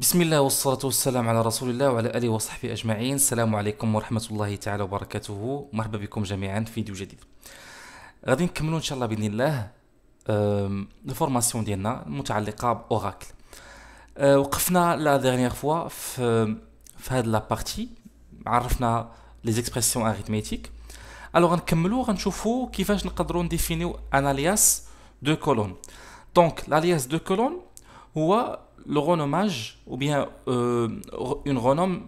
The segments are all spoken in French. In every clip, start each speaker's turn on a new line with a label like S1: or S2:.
S1: بسم الله والصلاة والسلام على رسول الله وعلى آله وصحبه أجمعين السلام عليكم ورحمة الله تعالى وبركاته مرحبا بكم جميعا في فيديو جديد غادي نكملو إن شاء الله بإذن الله الفورماسيون ديالنا المتعلقة بأوراكل آه، وقفنا لا ديغنيغ فوا في في هاد لابارتي عرفنا لي زيكسبرسيون اريتميتيك الوغ غنكملو غنشوفو كيفاش نقدرو نديفينيو ان الياس دو كولون دونك الالياس دو كولون هو le renommage ou bien euh, une renomme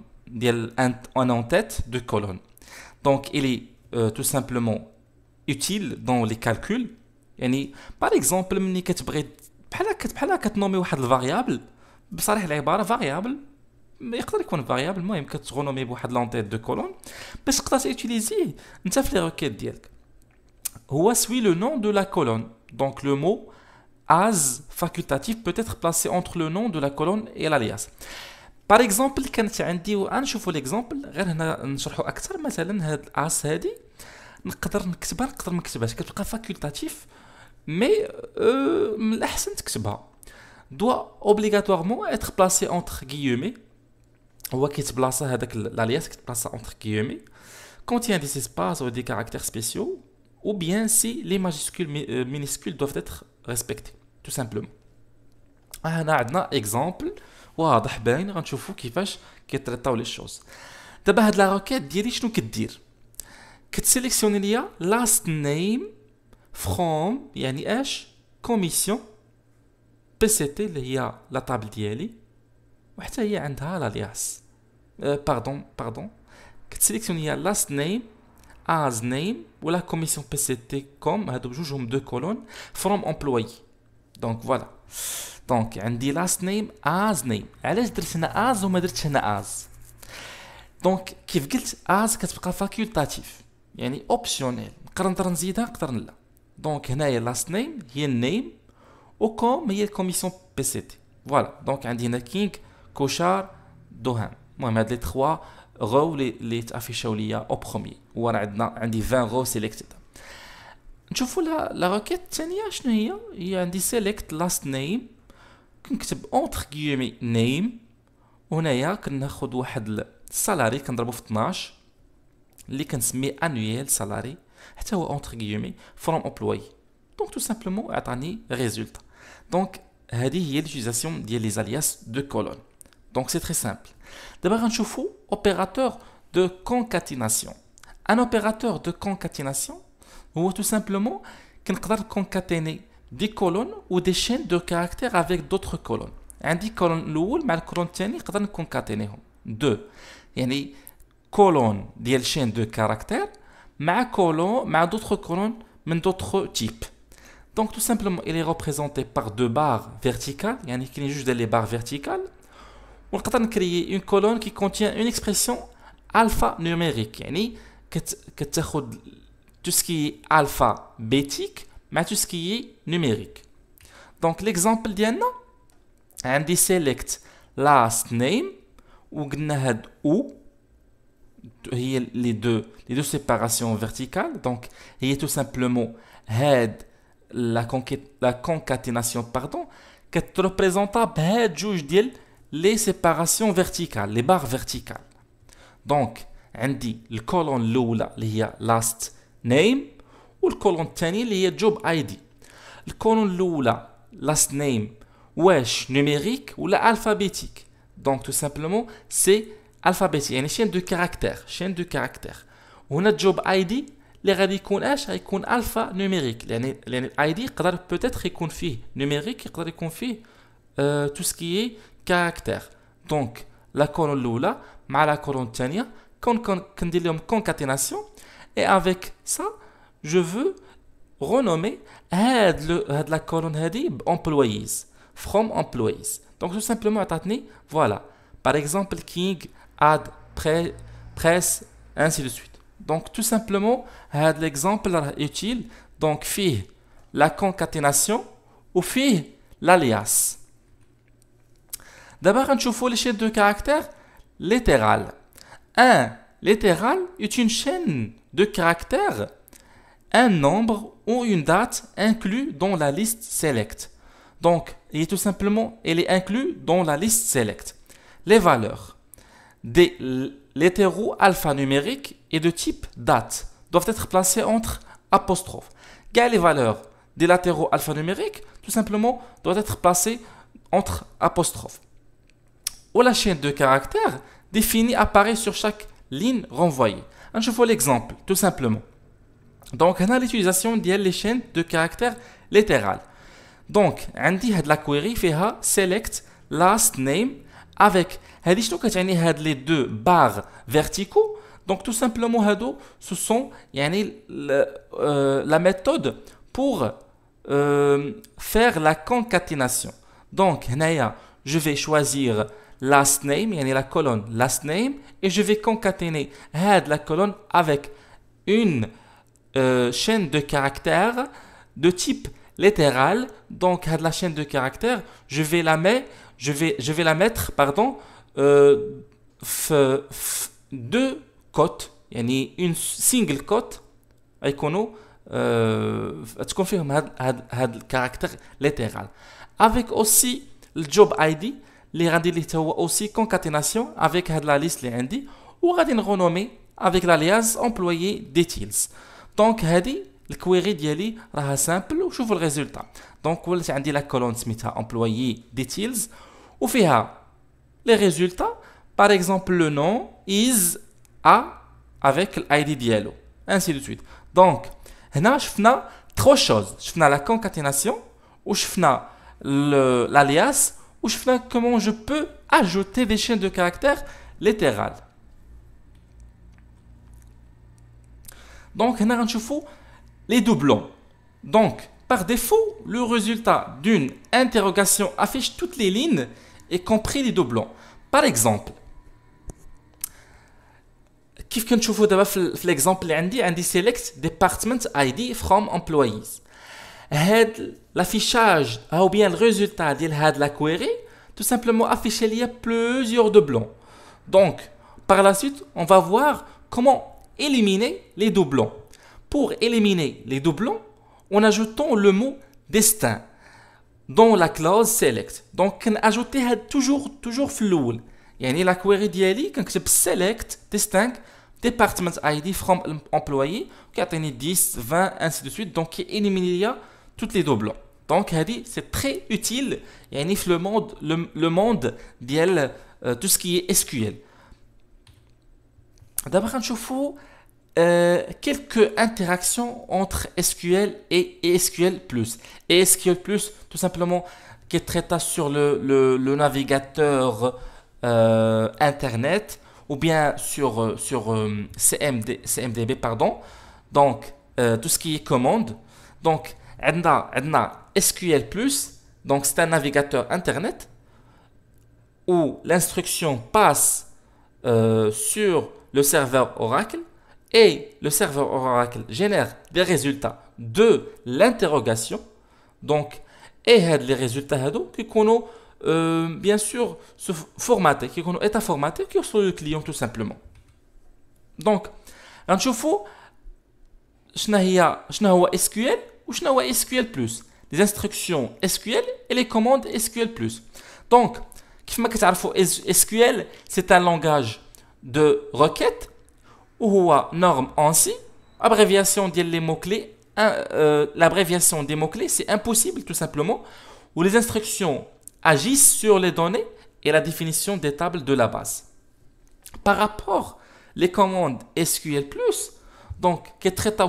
S1: en en-tête de colonne. Donc, il est euh, tout simplement utile dans les calculs. par exemple, si tu veux nommer une variable, ça pas une variable. Mais il y a une variable, moi, je vais renommer une en-tête de colonne. parce que tu as utilisé, c'est les requêtes. Ou suit le nom de la colonne. Donc, le mot as facultatif peut être placé entre le nom de la colonne et l'alias. Par exemple, quand tu as dit, je vais vous l'exemple, je vais vous montrer un exemple, je vais on peut un exemple, je vais vous montrer un exemple, facultatif, mais je vais vous Il doit obligatoirement être placé entre guillemets, ou qui se place avec l'alias qui se place entre guillemets, contient des espaces ou des caractères spéciaux, ou bien si les majuscules et euh، minuscules doivent être respectées. تو سامبلومون هنا عندنا اكزامبل واضح باين غنشوفوا كيفاش كيتريطاو لي شوز دابا هاد لا روكيت ديالي شنو كدير كتسيليكسيوني ليا لاست نيم فروم يعني اش كوميسيون بي سي تي اللي هي لا طابل ديالي وحتى هي عندها لالياس باردون باردون كتسيليكسيوني ليا لاست نيم از نيم ولا كوميسيون بي سي تي كوم هادو بجوجهم دو كولون فروم امبلوي دونك فوالا دونك عندي لاست نيم از نيم علاش درت هنا از وما درتش هنا از دونك كيف قلت از كتبقى فاكولتاتيف يعني اوبسيونيل نقدر نقدر نزيدها نقدر لا دونك هنايا لاست نيم هي النيم كوم هي الكوميسيون بي سي تي فوالا دونك عندي هنا كينغ كوشار دوهان المهم هاد لي تخوا غو لي تافيشاو ليا او و وانا عندنا عندي 20 غو سيليكتيد choisir la requête c'est n'ya je il y a un select last name entre guillemets name on a un salaire qui est de 12 mais le salaire annuel est entre guillemets form EMPLOYEE donc tout simplement à a un résultat donc il y a l'utilisation des alias de colonnes donc c'est très simple d'abord on un opérateur de concaténation un opérateur de concaténation ou tout simplement qu'on peut concaténer des colonnes ou des chaînes de caractères avec d'autres colonnes. Un des colonnes où elles contiennent qu'on peut concaténer deux, y a une colonne des chaînes de caractères, ma colonne, ma d'autres colonnes, d'autres types. Donc tout simplement, il est représenté par deux barres verticales, qui juste des barres verticales. On peut créer une colonne qui contient une expression alphanumérique. numérique, tout ce qui est alphabétique, mais tout ce qui est numérique. Donc l'exemple on عندي select last name ou ou les deux les deux séparations verticales donc il est tout simplement head la la concaténation pardon représente juge les séparations verticales les barres verticales donc عندي le il y a last نيم والكولون الثاني اللي هي جوب اي دي الكولون الاولى لاست نيم واش نوميريك ولا الفابيتيك دونك تو سامبلومون سي الفابيتيك يعني شين دو كاركتر شين دو كاركتر وهنا جوب اي دي اللي غادي يكون اش غيكون الفا نوميريك يعني يعني الاي دي يقدر بوتيتر يكون فيه نوميريك يقدر يكون فيه تو سكي كاركتر دونك لا كولون الاولى مع لا كولون الثانيه كون كون كندير لهم كونكاتيناسيون Et avec ça, je veux renommer la colonne hadib employees, from employees. Donc tout simplement, attendez, voilà. Par exemple, king, add, press, ainsi de suite. Donc tout simplement, l'exemple est utile. Donc fi la concaténation ou fi l'alias. D'abord, on va voir deux de caractères littérales 1 littéral est une chaîne de caractères, un nombre ou une date inclus dans la liste select. Donc, il est tout simplement, elle est inclus dans la liste select. Les valeurs des littéraux alphanumériques et de type date doivent être placées entre apostrophes. Quelles les valeurs des latéraux alphanumériques tout simplement doivent être placées entre apostrophes. Ou la chaîne de caractères définie apparaît sur chaque ligne renvoyée. Je vous l'exemple, tout simplement. Donc, on a l'utilisation des chaînes de caractères littéral. Donc, عندي a la query فيها select last name avec les deux barres verticaux donc tout simplement ce sont euh, la méthode pour euh, faire la concaténation. Donc je vais choisir last name, a la colonne last name, et je vais concaténer head la colonne avec une euh, chaîne de caractères de type littéral. Donc had la chaîne de caractères, je vais la mettre, je vais, je vais la mettre, pardon, euh, f, deux cotes, une single cote, avec un le had had head caractère littéral avec aussi le job ID les radis les aussi concaténation avec la liste les indi ou radin renommée avec l'alias employé details donc hé le query d'yali raha simple ou le résultat donc ou l'indi la colonne smita employé details ou fia les résultats par exemple le nom is a avec l'id ainsi de suite donc trop chose. trois choses la concaténation ou le l'alias ou je fais comment je peux ajouter des chaînes de caractères littérales. Donc, on les doublons. Donc, par défaut, le résultat d'une interrogation affiche toutes les lignes, y compris les doublons. Par exemple, l'exemple select department ID from employees l'affichage ou bien le résultat de la query, tout simplement afficher il y a plusieurs doublons. Donc, par la suite, on va voir comment éliminer les doublons. Pour éliminer les doublons, en ajoutant le mot destin dans la clause select. Donc, on ajoute toujours toujours floul. une la query qui كنكتب select distinct department ID from employee tenu 10 20 ainsi de suite donc qui élimine a toutes les dos blancs. Donc, c'est très utile. et y le monde, le, monde d'elle euh, tout ce qui est SQL. D'abord, on va quelques interactions entre SQL et SQL+. plus Et SQL+, tout simplement, qui est traité sur le, le, navigateur euh, Internet ou bien sur, euh, sur CMD, CMDB. Pardon. Donc, tout ce qui est commande. Donc, SQL+, donc c'est un navigateur Internet, où l'instruction passe euh, sur le serveur Oracle et le serveur Oracle génère des résultats de l'interrogation. Donc, et les résultats qui sont euh, bien sûr formater, qui sont à formater qui le client tout simplement. Donc, on va SQL ou je n'ai SQL+, les instructions SQL et les commandes SQL+. Donc, SQL c'est un langage de requête ou norme ANSI abréviation des mots clés euh, l'abréviation des mots clés c'est impossible tout simplement où les instructions agissent sur les données et la définition des tables de la base. Par rapport les commandes SQL+ donc, qui traite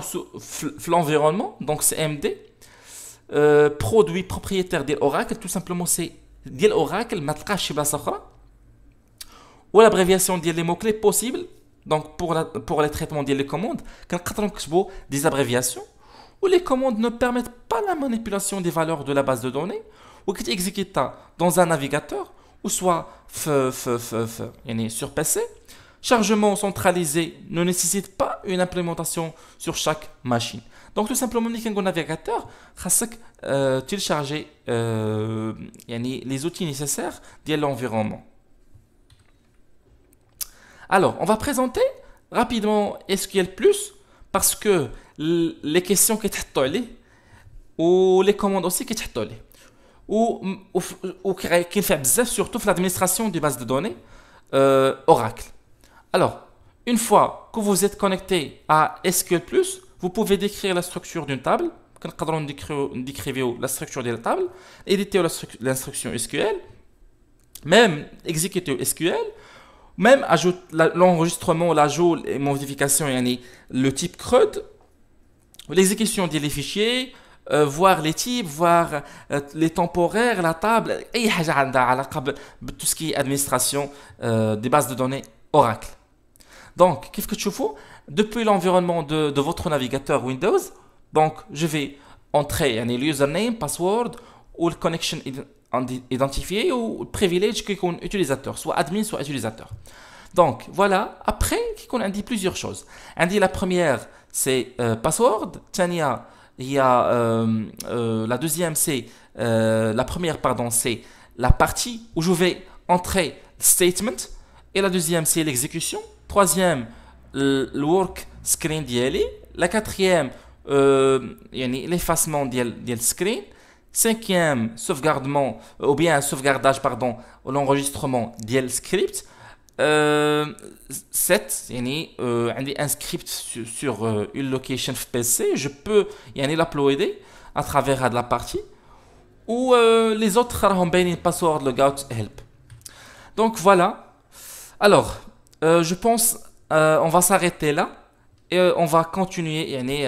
S1: l'environnement, donc CMD, MD. Euh, produit propriétaire d'Oracle, tout simplement c'est d'Oracle, ou l'abréviation des mots-clés possibles, donc pour, la, pour les traitements des commandes, des abréviations, Ou les commandes ne permettent pas la manipulation des valeurs de la base de données, ou qui exécutent dans un navigateur, ou soit sur PC, chargement centralisé ne nécessite pas une implémentation sur chaque machine. Donc tout simplement, un navigateur, il télécharger euh, euh les outils nécessaires de l'environnement. Alors, on va présenter rapidement SQL Plus parce que les questions qui sont ou les commandes aussi qui sont ou, ou, ou qui fait surtout l'administration des bases de données euh, Oracle. Alors, une fois que vous êtes connecté à SQL+, vous pouvez décrire la structure d'une table, on décrivez la structure de la table, éditer l'instruction SQL, même exécuter SQL, même l'enregistrement, l'ajout, les modifications, le type CRUD, l'exécution des fichiers, euh, voir les types, voir euh, les temporaires, la table, tout ce qui est administration euh, des bases de données Oracle. Donc, qu'est-ce que tu fais Depuis l'environnement de, votre navigateur Windows, donc je vais entrer un username, password ou le connection identifié ou le privilege qu'un utilisateur, soit admin, soit utilisateur. Donc voilà, après qu'on a dit plusieurs choses. On dit la première c'est euh, password, Tiens, il y a euh, euh, la deuxième c'est la première pardon, c'est la partie où je vais entrer statement et la deuxième c'est l'exécution troisième euh, le work screen La quatrième euh, l'effacement ليفاسمون screen. cinquième sauvegardement euh, ou bien sauvegardage pardon l'enregistrement DL script euh, 7 un script sur, une location PC je peux aller l'uploader à travers de la partie ou les autres a ben, password logout help donc voilà alors euh, je pense qu'on euh, on va s'arrêter là et euh, on va continuer yani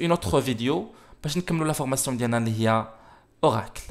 S1: une autre vidéo pour que nous la formation est Oracle